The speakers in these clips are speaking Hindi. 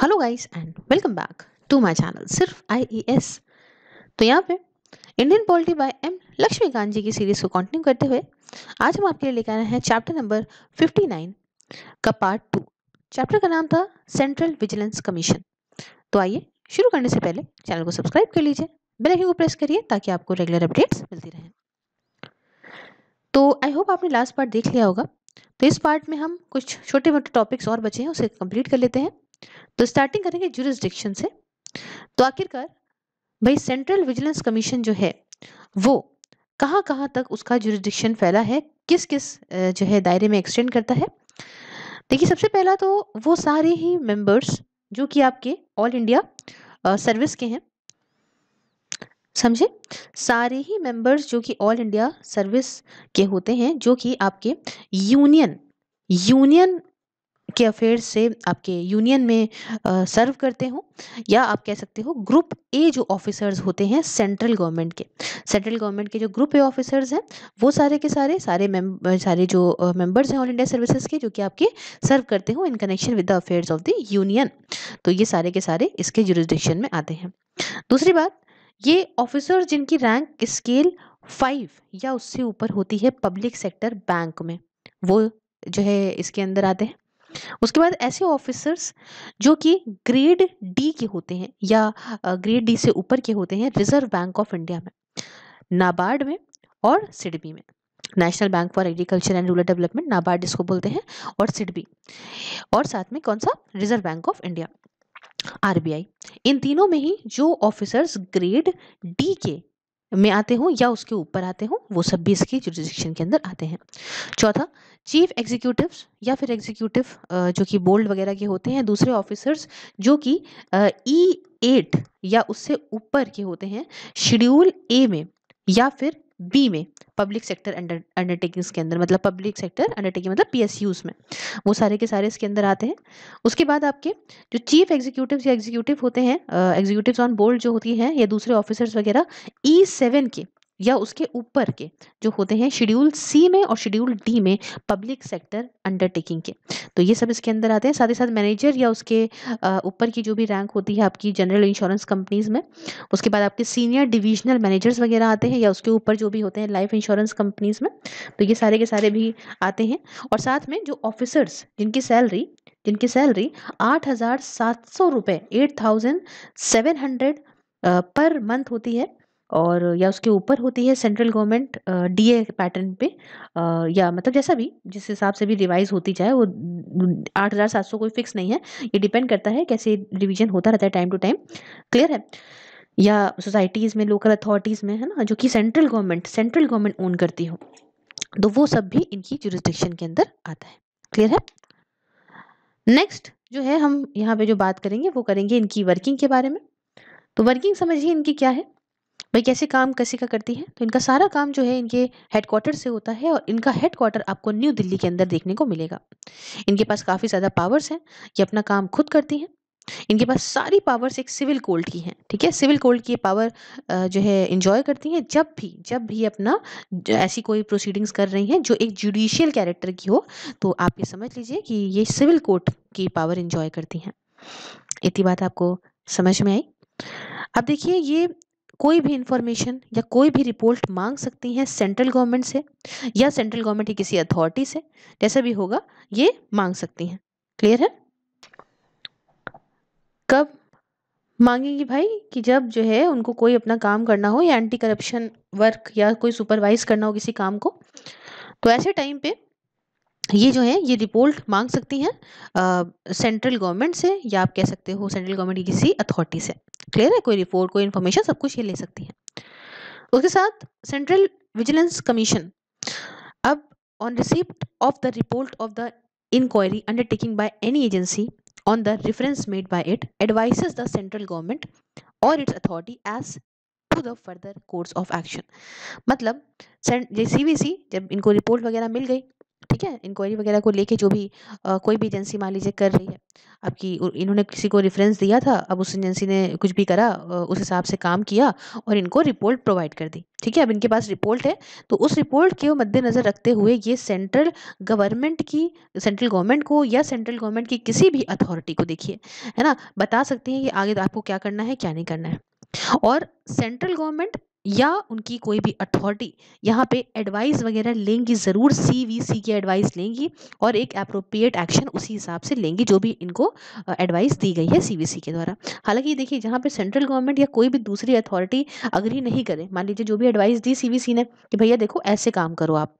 Hello guys and welcome back to my channel सिर्फ आईईएस तो यहाँ पे Indian polity by M Laxmikant ji की सीरीज को कंटिन्यू करते हुए आज हम आपके लिए लेकर आए हैं चैप्टर नंबर 59 का पार्ट टू चैप्टर का नाम था सेंट्रल विजिलेंस कमीशन तो आइए शुरू करने से पहले चैनल को सब्सक्राइब कर लीजिए बेल आइकन को प्रेस करिए ताकि आपको रेगुलर अपडेट्स मिलती रहें तो आई होप आपने लास्ट पार्ट देख लिया होगा तो इस पार्ट में हम कुछ छोटे मोटे टॉपिक्स और बचे हैं उसे कंप्लीट कर लेते हैं तो स्टार्टिंग करेंगे जुरिस्डिक्शन से तो आखिरकार भाई सेंट्रल विजिलेंस कमीशन जो है वो कहाँ कहाँ तक उसका जुरिस्डिक्शन फैला है किस किस जो है दायरे में एक्सटेंड करता है देखिए सबसे पहला तो वो सारे ही मेंबर्स जो कि आपके ऑल इंडिया सर्विस के हैं समझे सारे ही मेंबर्स जो कि ऑल इंडिया सर्विस के होते हैं जो कि आपके यूनियन यूनियन के अफेयर्स से आपके यूनियन में सर्व करते हो या आप कह सकते हो ग्रुप ए जो ऑफिसर्स होते हैं सेंट्रल गवर्नमेंट के सेंट्रल गवर्नमेंट के जो ग्रुप ए ऑफिसर्स हैं वो सारे के सारे सारे मेम सारे जो मेंबर्स हैं ऑल इंडिया सर्विसेज के जो कि आपके सर्व करते हो in connection with the affairs of the union तो ये सारे के सारे इसके जुरिस्डिक्शन में आते हैं दूसरी बात ये ऑफिसर्स जिनकी रैंक स्केल फाइव या उससे ऊपर होती है पब्लिक सेक्टर बैंक में वो जो है इसके अंदर आते हैं उसके बाद ऐसे ऑफिसर्स जो कि ग्रेड डी के होते हैं या ग्रेड डी से ऊपर के होते हैं रिजर्व बैंक ऑफ इंडिया में नाबार्ड में और सिडबी में national bank for agriculture and rural development NABARD इसको बोलते हैं और सिडबी और साथ में कौन सा Reserve Bank of India RBI इन तीनों में ही जो ऑफिसर्स ग्रेड डी के में आते हों या उसके ऊपर आते हों वो सब भी इसकी जुरिस्डिक्शन के अंदर आते हैं चौथा चीफ एग्जीक्यूटिव या फिर एग्जीक्यूटिव जो कि बोल्ड वगैरह के होते हैं दूसरे ऑफिसर्स जो कि ई एट e या उससे ऊपर के होते हैं शेड्यूल ए में या फिर बी में पब्लिक सेक्टर अंडरटेकिंग्स के अंदर मतलब पब्लिक सेक्टर अंडरटेकिंग मतलब पी में वो सारे के सारे इसके अंदर आते हैं उसके बाद आपके जो चीफ एग्जीक्यूटिव या एग्जीक्यूटिव होते हैं एग्जीक्यूटिव ऑन बोर्ड जो होती हैं या दूसरे ऑफिसर्स वगैरह ई e सेवन के या उसके ऊपर के जो होते हैं शेड्यूल सी में और शेड्यूल डी में पब्लिक सेक्टर अंडरटेकिंग के तो ये सब इसके अंदर आते हैं साथ ही साथ मैनेजर या उसके ऊपर की जो भी रैंक होती है आपकी जनरल इंश्योरेंस कंपनीज में उसके बाद आपके सीनियर डिविजनल मैनेजर्स वगैरह आते हैं या उसके ऊपर जो भी होते हैं लाइफ इंश्योरेंस कंपनीज में तो ये सारे के सारे भी आते हैं और साथ में जो ऑफिसर्स जिनकी सैलरी जिनकी सैलरी आठ हज़ार सात सौ रुपये eight thousand seven hundred per month होती है और या उसके ऊपर होती है सेंट्रल गवर्नमेंट डीए पैटर्न पे आ, या मतलब जैसा भी जिस हिसाब से भी रिवाइज होती जाए वो आठ हज़ार सात सौ कोई फिक्स नहीं है ये डिपेंड करता है कैसे रिवीजन होता रहता है टाइम टू टाइम क्लियर है या सोसाइटीज़ में लोकल अथॉरिटीज़ में है ना जो कि central government central government own करती हो तो वो सब भी इनकी जुरिस्डिक्शन के अंदर आता है क्लियर है नेक्स्ट जो है हम यहाँ पे जो बात करेंगे वो करेंगे इनकी वर्किंग के बारे में तो वर्किंग समझिए इनकी क्या है भाई कैसे काम कैसे का करती है तो इनका सारा काम जो है इनके हेडक्वार्टर से होता है और इनका हेडक्वार्टर आपको न्यू दिल्ली के अंदर देखने को मिलेगा इनके पास काफ़ी ज़्यादा पावर्स हैं ये अपना काम खुद करती हैं इनके पास सारी पावर्स एक सिविल कोल्ड की हैं ठीक है सिविल कोल्ड की पावर जो है इंजॉय करती हैं जब भी जब भी अपना ऐसी कोई प्रोसीडिंग्स कर रही हैं जो एक जुडिशियल कैरेक्टर की हो तो आप ये समझ लीजिए कि ये सिविल कोर्ट की पावर इंजॉय करती हैं इतनी बात आपको समझ में आई अब देखिए ये कोई भी इंफॉर्मेशन या कोई भी रिपोर्ट मांग सकती हैं सेंट्रल गवर्नमेंट से या सेंट्रल गवर्नमेंट की किसी अथॉरिटी से जैसा भी होगा ये मांग सकती हैं क्लियर है कब मांगेंगी भाई कि जब जो है उनको कोई अपना काम करना हो या एंटी करप्शन वर्क या कोई सुपरवाइज करना हो किसी काम को तो ऐसे टाइम पे ये जो है ये रिपोर्ट मांग सकती हैं सेंट्रल गवर्नमेंट से या आप कह सकते हो सेंट्रल गवर्नमेंट की किसी अथॉरिटी से क्लियर है कोई रिपोर्ट कोई इन्फॉर्मेशन सब कुछ ये ले सकती है उसके साथ सेंट्रल विजिलेंस कमीशन अब on receipt of the report of the inquiry undertaking by any agency on the reference made by it advises the central government और its authority as to the further course of action मतलब सी बी सी जब इनको रिपोर्ट वगैरह मिल गई ठीक है इंक्वायरी वगैरह को लेके जो भी आ, कोई भी एजेंसी मान लीजिए कर रही है आपकी इन्होंने किसी को रेफरेंस दिया था अब उस एजेंसी ने कुछ भी करा उस हिसाब से काम किया और इनको रिपोर्ट प्रोवाइड कर दी ठीक है अब इनके पास रिपोर्ट है तो उस रिपोर्ट के मद्देनज़र रखते हुए ये सेंट्रल गवर्नमेंट की सेंट्रल गवर्नमेंट को या सेंट्रल गवर्नमेंट की किसी भी अथॉरिटी को देखिए है ना बता सकते हैं कि आगे आपको क्या करना है क्या नहीं करना है और सेंट्रल गवर्नमेंट या उनकी कोई भी अथॉरिटी यहाँ पे एडवाइस वगैरह लेंगी ज़रूर सी वी सी की एडवाइस लेंगी और एक अप्रोप्रिएट एक्शन उसी हिसाब से लेंगी जो भी इनको एडवाइस दी गई है सी वी सी के द्वारा हालांकि देखिए जहाँ पे सेंट्रल गवर्नमेंट या कोई भी दूसरी अथॉरिटी अग्री नहीं करे मान लीजिए जो भी एडवाइस दी सी वी सी ने कि भैया देखो ऐसे काम करो आप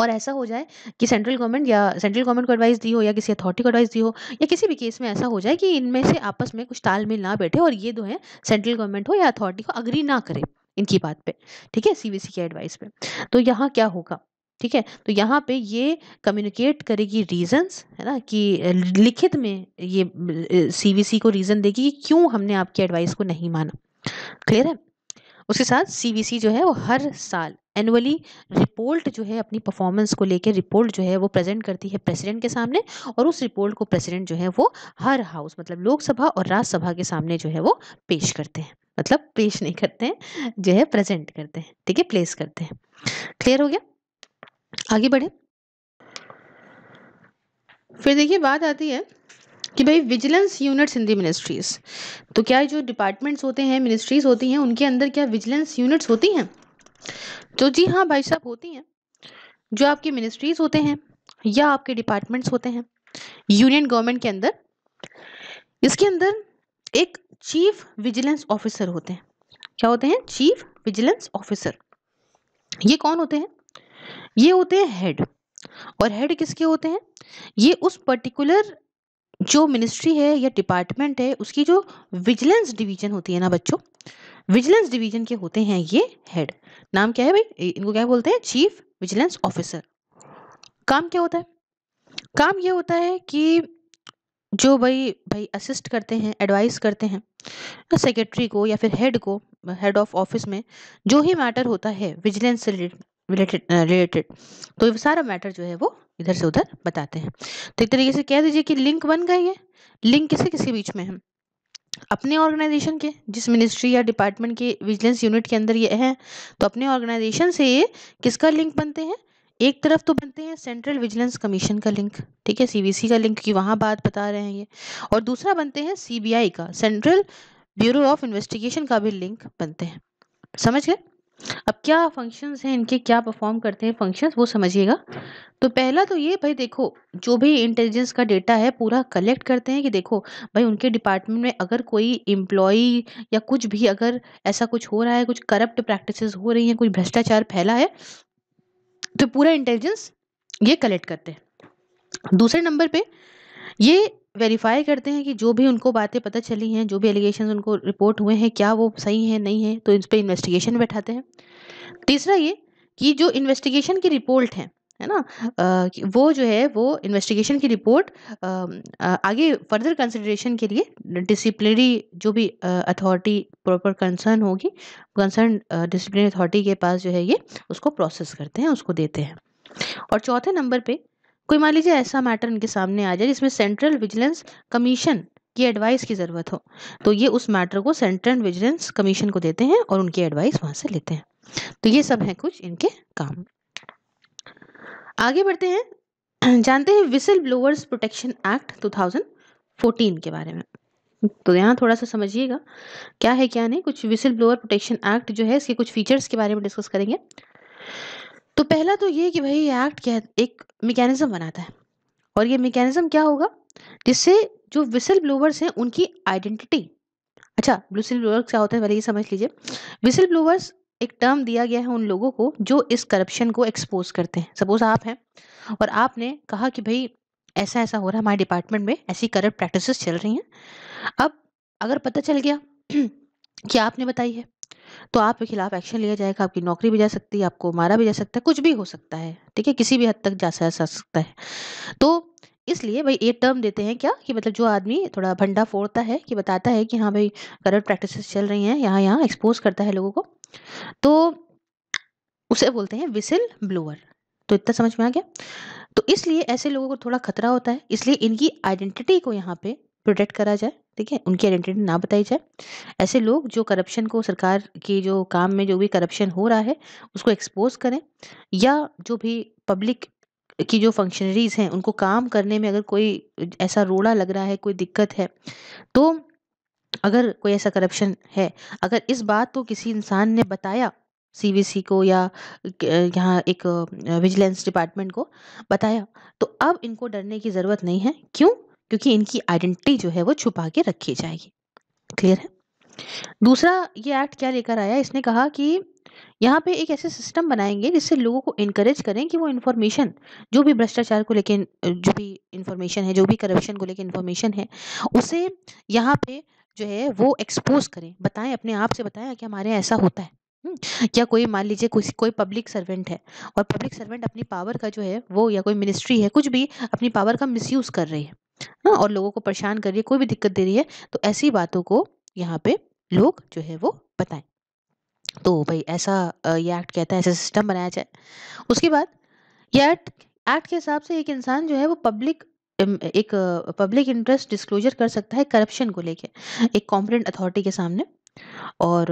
और ऐसा हो जाए कि सेंट्रल गवर्नमेंट या सेंट्रल गवर्नमेंट को एडवाइस दी हो या किसी अथॉरिटी को एडवाइस दी हो या किसी भी केस में ऐसा हो जाए कि इनमें से आपस में कुछ तालमेल ना बैठे और ये दो हैं सेंट्रल गवर्नमेंट हो या अथॉरिटी को अग्री ना करे इनकी बात पे ठीक है सीबीसी के एडवाइस पे तो यहाँ क्या होगा ठीक है तो यहाँ पे ये कम्युनिकेट करेगी रीजंस है ना कि लिखित में ये सीबीसी को रीज़न देगी कि क्यों हमने आपकी एडवाइस को नहीं माना क्लियर है उसके साथ सीबीसी जो है वो हर साल एनुअली रिपोर्ट जो है अपनी परफॉर्मेंस को लेकर रिपोर्ट जो है वो प्रेजेंट करती है प्रेसिडेंट के सामने और उस रिपोर्ट को प्रेसिडेंट जो है वो हर हाउस मतलब लोकसभा और राज्यसभा के सामने जो है वो पेश करते हैं मतलब पेश नहीं करते हैं जो है प्रेजेंट करते हैं ठीक है प्लेस करते हैं क्लियर हो गया आगे बढ़े फिर देखिए बात आती है कि भाई vigilance units in the ministries तो क्या जो डिपार्टमेंट्स होते हैं मिनिस्ट्रीज़ होती हैं उनके अंदर क्या विजिलेंस यूनिट्स होती हैं तो जी हाँ भाई साहब होती हैं जो आपके मिनिस्ट्रीज़ होते हैं या आपके डिपार्टमेंट्स होते हैं यूनियन गवर्नमेंट के अंदर इसके अंदर एक चीफ विजिलेंस ऑफिसर होते हैं क्या होते हैं चीफ विजिलेंस ऑफिसर ये कौन होते हैं ये होते हैं हेड और हेड किसके होते हैं ये उस पर्टिकुलर जो मिनिस्ट्री है या डिपार्टमेंट है उसकी जो विजिलेंस डिवीजन होती है ना बच्चों विजिलेंस डिवीजन के होते हैं ये हेड नाम क्या है भाई इनको क्या बोलते हैं चीफ विजिलेंस ऑफिसर काम क्या होता है काम ये होता है कि जो भाई भाई असिस्ट करते हैं एडवाइस करते हैं सेक्रेटरी को या फिर हेड को हेड ऑफ ऑफिस में जो ही मैटर होता है विजिलेंस से रिलेटेड रिलेटेड तो ये सारा मैटर जो है वो इधर से उधर बताते हैं तो एक तरीके से कह दीजिए कि लिंक बन गए ये लिंक किसी किसी बीच में है अपने ऑर्गेनाइजेशन के जिस मिनिस्ट्री या डिपार्टमेंट के विजिलेंस यूनिट के अंदर ये है तो अपने ऑर्गेनाइजेशन से ये किसका लिंक बनते हैं एक तरफ तो बनते हैं सेंट्रल विजिलेंस कमीशन का लिंक ठीक है सीबीसी का लिंक की वहां बात बता रहे हैं ये और दूसरा बनते हैं सीबीआई का सेंट्रल ब्यूरो ऑफ इन्वेस्टिगेशन का भी लिंक बनते हैं समझ गए अब क्या फंक्शंस हैं इनके क्या परफॉर्म करते हैं फंक्शंस वो समझिएगा तो पहला तो ये भाई देखो जो भी इंटेलिजेंस का डेटा है पूरा कलेक्ट करते हैं कि देखो भाई उनके डिपार्टमेंट में अगर कोई एम्प्लॉई या कुछ भी अगर ऐसा कुछ हो रहा है कुछ करप्ट प्रैक्टिसेस हो रही हैं कुछ भ्रष्टाचार फैला है तो पूरा इंटेलिजेंस ये कलेक्ट करते हैं दूसरे नंबर पे ये वेरीफाई करते हैं कि जो भी उनको बातें पता चली हैं जो भी एलिगेशन उनको रिपोर्ट हुए हैं क्या वो सही हैं नहीं हैं तो इस पर इन्वेस्टिगेशन बैठाते हैं तीसरा ये कि जो इन्वेस्टिगेशन की रिपोर्ट हैं है ना आ, वो जो है वो इन्वेस्टिगेशन की रिपोर्ट आ, आगे फर्दर कंसिडरेशन के लिए डिसिप्लिनरी जो भी अथॉरिटी प्रॉपर कंसर्न होगी कंसर्न डिसिप्लिनरी अथॉरिटी के पास जो है ये उसको प्रोसेस करते हैं उसको देते हैं और चौथे नंबर पे कोई मान लीजिए ऐसा मैटर इनके सामने आ जाए जिसमें सेंट्रल विजिलेंस कमीशन की एडवाइस की ज़रूरत हो तो ये उस मैटर को सेंट्रल विजिलेंस कमीशन को देते हैं और उनकी एडवाइस वहाँ से लेते हैं तो ये सब है कुछ इनके काम आगे बढ़ते हैं जानते हैं विसल ब्लोअर्स प्रोटेक्शन एक्ट 2014 के बारे में तो यहाँ थोड़ा सा समझिएगा क्या है क्या नहीं कुछ विसल ब्लोअर प्रोटेक्शन एक्ट जो है इसके कुछ फीचर्स के बारे में डिस्कस करेंगे तो पहला तो ये कि भाई ये एक्ट क्या एक मेकेनिज़्म बनाता है और ये मेकेनिज़्म क्या होगा जिससे जो विसल ब्लोवर्स हैं उनकी आइडेंटिटी अच्छा विसल ब्लोअर्स क्या होता है पहले ये समझ लीजिए विसल ब्लोवर्स एक टर्म दिया गया है उन लोगों को जो इस करप्शन को एक्सपोज करते हैं सपोज आप हैं और आपने कहा कि भाई ऐसा ऐसा हो रहा है हमारे डिपार्टमेंट में ऐसी करप्ट प्रैक्टिसेस चल रही हैं अब अगर पता चल गया कि आपने बताई है तो आपके खिलाफ एक्शन लिया जाएगा आपकी नौकरी भी जा सकती है आपको मारा भी जा सकता है कुछ भी हो सकता है ठीक है किसी भी हद तक जा सकता है तो इसलिए भाई एक टर्म देते हैं क्या कि मतलब जो आदमी थोड़ा भंडा फोड़ता है कि बताता है कि हाँ भाई करप्ट प्रैक्टिस चल रही हैं यहाँ यहाँ एक्सपोज करता है लोगों को तो उसे बोलते हैं विसिल ब्लोअर तो इतना समझ में आ गया तो इसलिए ऐसे लोगों को थोड़ा खतरा होता है इसलिए इनकी आइडेंटिटी को यहाँ पे प्रोटेक्ट करा जाए ठीक है उनकी आइडेंटिटी ना बताई जाए ऐसे लोग जो करप्शन को सरकार के जो काम में जो भी करप्शन हो रहा है उसको एक्सपोज करें या जो भी पब्लिक की जो फंक्शनरीज़ हैं उनको काम करने में अगर कोई ऐसा रोड़ा लग रहा है कोई दिक्कत है तो अगर कोई ऐसा करप्शन है अगर इस बात को किसी इंसान ने बताया सीबीसी को या यहाँ एक विजिलेंस डिपार्टमेंट को बताया तो अब इनको डरने की ज़रूरत नहीं है क्यों क्योंकि इनकी आइडेंटिटी जो है वो छुपा के रखी जाएगी क्लियर है दूसरा ये एक्ट क्या लेकर आया इसने कहा कि यहाँ पे एक ऐसे सिस्टम बनाएंगे जिससे लोगों को इनक्रेज करें कि वो इन्फॉर्मेशन जो भी भ्रष्टाचार को लेकर जो भी इन्फॉर्मेशन है जो भी करप्शन को लेकर इन्फॉर्मेशन है उसे यहाँ पे जो है वो एक्सपोज करें बताएं अपने आप से बताएं कि हमारे ऐसा होता है हम्म, क्या कोई मान लीजिए कोई कोई पब्लिक सर्वेंट है और पब्लिक सर्वेंट अपनी पावर का जो है वो या कोई मिनिस्ट्री है कुछ भी अपनी पावर का मिसयूज़ कर रही है ना हाँ, और लोगों को परेशान कर रही है कोई भी दिक्कत दे रही है तो ऐसी बातों को यहाँ पे लोग जो है वो बताएं तो भाई ऐसा ये एक्ट कहता है ऐसा सिस्टम बनाया जाए उसके बाद यह एक्ट एक्ट के हिसाब से एक इंसान जो है वो पब्लिक एक पब्लिक इंटरेस्ट डिस्क्लोजर कर सकता है करप्शन को लेके एक कॉम्पिटेंट अथॉरिटी के सामने और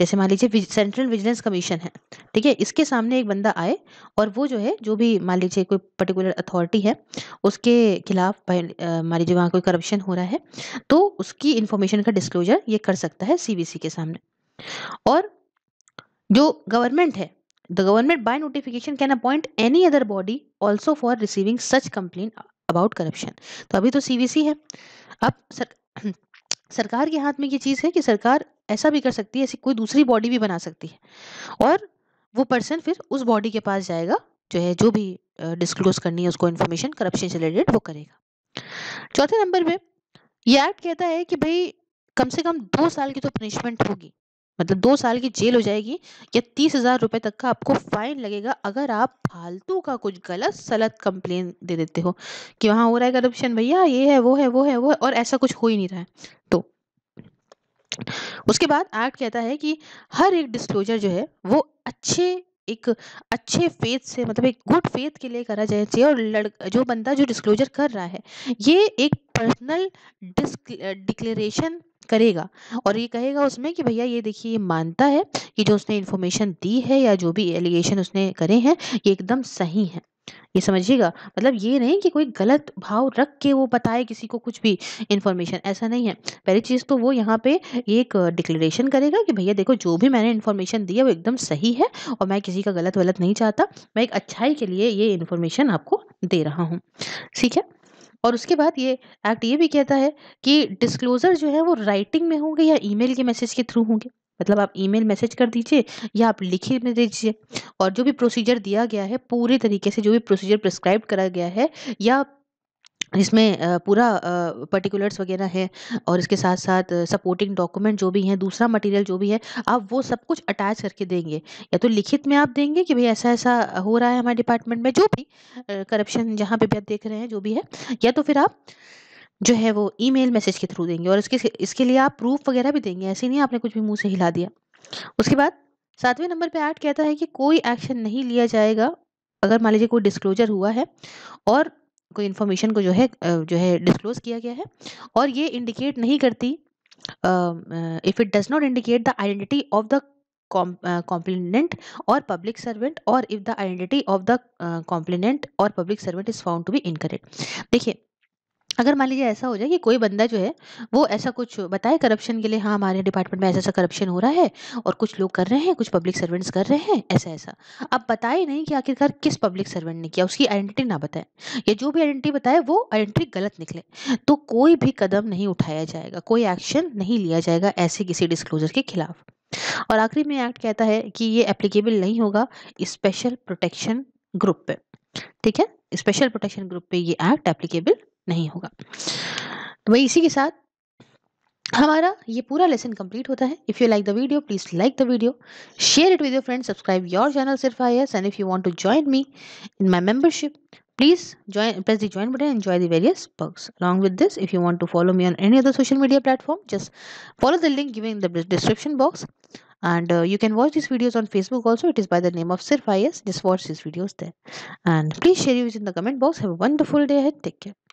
जैसे मान लीजिए सेंट्रल विजिलेंस कमीशन है ठीक है इसके सामने एक बंदा आए और वो जो है जो भी मान लीजिए कोई पर्टिकुलर अथॉरिटी है उसके खिलाफ मान लीजिए वहाँ कोई करप्शन हो रहा है तो उसकी इंफॉर्मेशन का डिस्क्लोजर ये कर सकता है सी के सामने और जो गवर्नमेंट है the government by notification can appoint any other body also for receiving such complain about corruption तो अभी तो सीवीसी है अब सर, सरकार के हाथ में ये चीज़ है कि सरकार ऐसा भी कर सकती है ऐसी कोई दूसरी बॉडी भी बना सकती है और वो पर्सन फिर उस बॉडी के पास जाएगा जो है जो भी डिस्क्लोज करनी है उसको इन्फॉर्मेशन करप्शन से रिलेटेड वो करेगा चौथे नंबर पे ये एक्ट कहता है कि भाई कम से कम दो साल की तो पनिशमेंट होगी मतलब दो साल की जेल हो जाएगी या तीस हजार रुपए तक का आपको फाइन लगेगा अगर आप फालतू का कुछ गलत सलत कंप्लेन दे देते हो कि वहां हो रहा है करप्शन भैया ये है वो है वो है वो है और ऐसा कुछ हो ही नहीं रहा है तो उसके बाद एक्ट कहता है कि हर एक डिस्क्लोजर जो है वो अच्छे एक अच्छे फेथ से मतलब एक गुड फेथ के लिए करा जाना चाहिए और लड़का जो बंदा जो डिस्क्लोजर कर रहा है ये एक पर्सनल डिस्क डिक्लेरेशन करेगा और हाँ। ये कहेगा उसमें कि भैया ये देखिए ये मानता है कि जो उसने इन्फॉर्मेशन दी है या जो भी एलिगेशन उसने करे हैं ये एकदम सही है ये समझिएगा मतलब ये नहीं कि कोई गलत भाव रख के वो बताए किसी को कुछ भी इन्फॉर्मेशन ऐसा नहीं है पहली चीज़ तो वो यहाँ पे एक डिक्लेरेशन करेगा कि भैया देखो जो भी मैंने इन्फॉर्मेशन दी है वो एकदम सही है और मैं किसी का गलत वलत नहीं चाहता मैं एक अच्छाई के लिए ये इन्फॉर्मेशन आपको दे रहा हूँ ठीक है और उसके बाद ये एक्ट ये भी कहता है कि डिस्क्लोज़र जो है वो राइटिंग में होंगे या ईमेल के मैसेज के थ्रू होंगे मतलब आप ईमेल मैसेज कर दीजिए या आप लिखे में दीजिए और जो भी प्रोसीजर दिया गया है पूरे तरीके से जो भी प्रोसीजर प्रिस्क्राइब करा गया है या इसमें पूरा पर्टिकुलर्स वगैरह है और इसके साथ साथ सपोर्टिंग डॉक्यूमेंट जो भी हैं दूसरा मटेरियल जो भी है आप वो सब कुछ अटैच करके देंगे या तो लिखित में आप देंगे कि भाई ऐसा ऐसा हो रहा है हमारे डिपार्टमेंट में जो भी करप्शन जहाँ पे भी आप देख रहे हैं जो भी है या तो फिर आप जो है वो ई मैसेज के थ्रू देंगे और इसके इसके लिए आप प्रूफ वगैरह भी देंगे ऐसे नहीं आपने कुछ भी मुँह से हिला दिया उसके बाद सातवें नंबर पर ऐड कहता है कि कोई एक्शन नहीं लिया जाएगा अगर मान लीजिए कोई डिस्क्लोजर हुआ है और कोई इन्फॉर्मेशन को जो है जो है डिस्क्लोज किया गया है और ये इंडिकेट नहीं करती if it does not indicate the identity of the complainant और पब्लिक सर्वेंट और if the identity of the complainant और public servant is found to be incorrect देखिए अगर मान लीजिए ऐसा हो जाए कि कोई बंदा जो है वो ऐसा कुछ बताए करप्शन के लिए हाँ हमारे डिपार्टमेंट में ऐसा ऐसा करप्शन हो रहा है और कुछ लोग कर रहे हैं कुछ पब्लिक सर्वेंट्स कर रहे हैं ऐसा ऐसा अब बताए नहीं कि आखिरकार किस पब्लिक सर्वेंट ने किया उसकी आइडेंटिटी ना बताए या जो भी आइडेंटिटी बताए वो आइडेंटिटी गलत निकले तो कोई भी कदम नहीं उठाया जाएगा कोई एक्शन नहीं लिया जाएगा ऐसे किसी डिस्क्लोजर के खिलाफ और आखिरी में एक्ट कहता है कि ये एप्लीकेबल नहीं होगा स्पेशल प्रोटेक्शन ग्रुप पे ठीक है स्पेशल प्रोटेक्शन ग्रुप पे ये एक्ट एप्लीकेबल नहीं होगा तो भाई इसी के साथ हमारा ये पूरा लेसन कंप्लीट होता है if you like the video please like the video share it with your friend subscribe your channel Sirf I S and if you want to join me in my membership please join press the join button enjoy the various perks along with this if you want to follow me on any other social media platform just follow the link giving the description box and you can watch this videos on Facebook also it is by the name of Sirf I S just watch this videos there and please share use in the comment box have wonderful day है टेक केयर